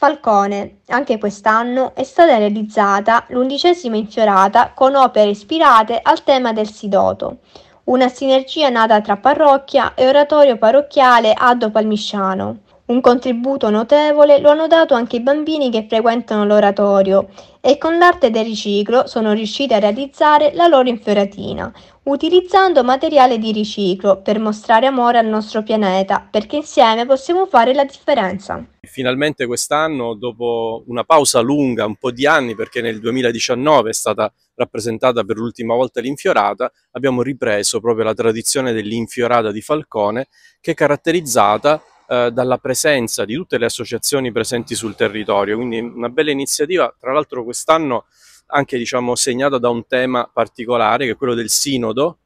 Falcone, anche quest'anno, è stata realizzata l'undicesima infiorata con opere ispirate al tema del Sidoto, una sinergia nata tra parrocchia e oratorio parrocchiale Addo Palmisciano. Un contributo notevole lo hanno dato anche i bambini che frequentano l'oratorio e con l'arte del riciclo sono riusciti a realizzare la loro infioratina, utilizzando materiale di riciclo per mostrare amore al nostro pianeta, perché insieme possiamo fare la differenza. Finalmente quest'anno, dopo una pausa lunga, un po' di anni, perché nel 2019 è stata rappresentata per l'ultima volta l'infiorata, abbiamo ripreso proprio la tradizione dell'infiorata di Falcone, che è caratterizzata eh, dalla presenza di tutte le associazioni presenti sul territorio, quindi una bella iniziativa, tra l'altro quest'anno anche diciamo, segnata da un tema particolare che è quello del sinodo,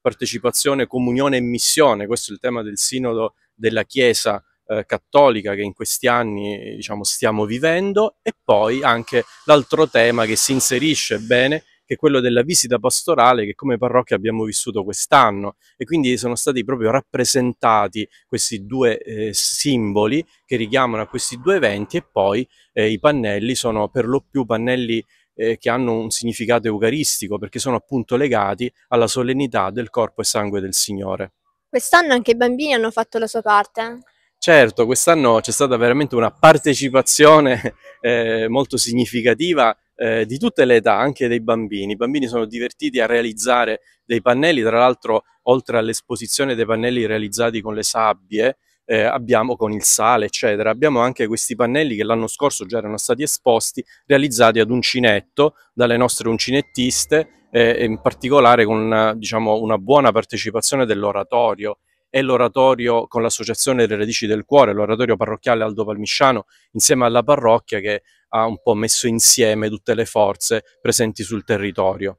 partecipazione, comunione e missione, questo è il tema del sinodo della Chiesa eh, cattolica che in questi anni diciamo, stiamo vivendo e poi anche l'altro tema che si inserisce bene che è quello della visita pastorale che come parrocchia abbiamo vissuto quest'anno e quindi sono stati proprio rappresentati questi due eh, simboli che richiamano a questi due eventi e poi eh, i pannelli sono per lo più pannelli eh, che hanno un significato eucaristico perché sono appunto legati alla solennità del corpo e sangue del Signore. Quest'anno anche i bambini hanno fatto la sua parte. Certo, quest'anno c'è stata veramente una partecipazione eh, molto significativa eh, di tutte le età, anche dei bambini. I bambini sono divertiti a realizzare dei pannelli, tra l'altro oltre all'esposizione dei pannelli realizzati con le sabbie, eh, abbiamo con il sale, eccetera. Abbiamo anche questi pannelli che l'anno scorso già erano stati esposti, realizzati ad uncinetto dalle nostre uncinettiste, eh, in particolare con diciamo, una buona partecipazione dell'oratorio e l'oratorio con l'associazione delle radici del cuore, l'oratorio parrocchiale Aldo Palmisciano, insieme alla parrocchia che ha un po' messo insieme tutte le forze presenti sul territorio.